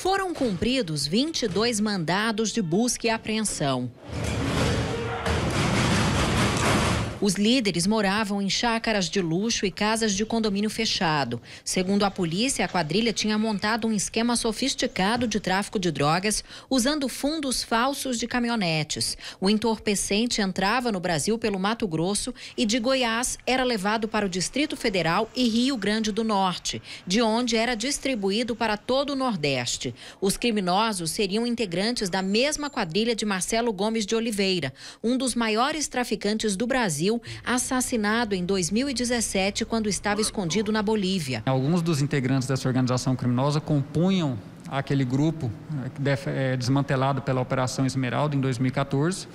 Foram cumpridos 22 mandados de busca e apreensão. Os líderes moravam em chácaras de luxo e casas de condomínio fechado. Segundo a polícia, a quadrilha tinha montado um esquema sofisticado de tráfico de drogas usando fundos falsos de caminhonetes. O entorpecente entrava no Brasil pelo Mato Grosso e de Goiás era levado para o Distrito Federal e Rio Grande do Norte, de onde era distribuído para todo o Nordeste. Os criminosos seriam integrantes da mesma quadrilha de Marcelo Gomes de Oliveira, um dos maiores traficantes do Brasil Brasil, assassinado em 2017 quando estava escondido na Bolívia. Alguns dos integrantes dessa organização criminosa compunham aquele grupo eh, eh, desmantelado pela Operação Esmeralda em 2014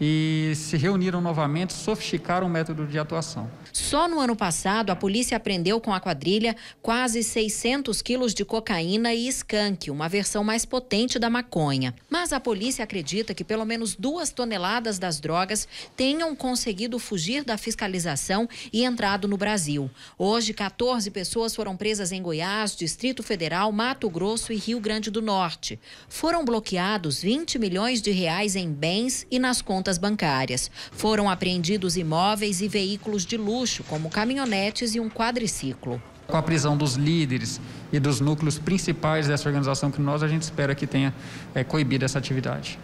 e se reuniram novamente, sofisticaram o método de atuação. Só no ano passado, a polícia apreendeu com a quadrilha quase 600 quilos de cocaína e skunk, uma versão mais potente da maconha. Mas a polícia acredita que pelo menos duas toneladas das drogas tenham conseguido fugir da fiscalização e entrado no Brasil. Hoje, 14 pessoas foram presas em Goiás, Distrito Federal, Mato Grosso e Rio Grande do Norte. Foram bloqueados 20 milhões de reais em bens e nas contas contas bancárias. Foram apreendidos imóveis e veículos de luxo, como caminhonetes e um quadriciclo. Com a prisão dos líderes e dos núcleos principais dessa organização nós a gente espera que tenha é, coibido essa atividade.